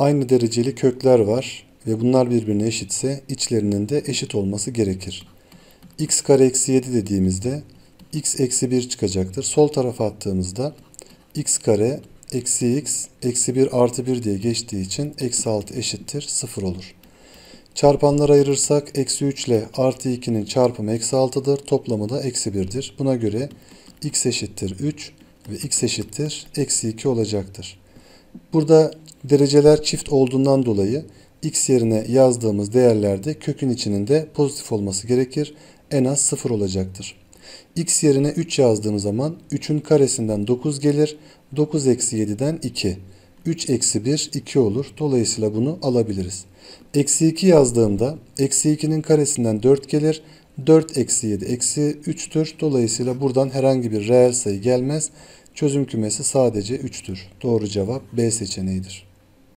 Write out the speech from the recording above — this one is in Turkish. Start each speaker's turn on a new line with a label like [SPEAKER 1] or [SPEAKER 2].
[SPEAKER 1] aynı dereceli kökler var ve bunlar birbirine eşitse içlerinin de eşit olması gerekir. x kare eksi 7 dediğimizde x eksi 1 çıkacaktır. Sol tarafa attığımızda x kare eksi x eksi 1 artı 1 diye geçtiği için eksi 6 eşittir 0 olur. Çarpanlar ayırırsak eksi 3 ile artı 2'nin çarpımı eksi 6'dır. Toplamı da eksi 1'dir. Buna göre x eşittir 3 ve x eşittir eksi 2 olacaktır. Burada Dereceler çift olduğundan dolayı x yerine yazdığımız değerlerde kökün içinin de pozitif olması gerekir. En az 0 olacaktır. x yerine 3 yazdığım zaman 3'ün karesinden 9 gelir. 9 eksi 7'den 2. 3 eksi 1 2 olur. Dolayısıyla bunu alabiliriz. Eksi 2 yazdığımda eksi 2'nin karesinden 4 gelir. 4 eksi 7 eksi 3'tür. Dolayısıyla buradan herhangi bir reel sayı gelmez. Çözüm kümesi sadece 3'tür. Doğru cevap B seçeneğidir.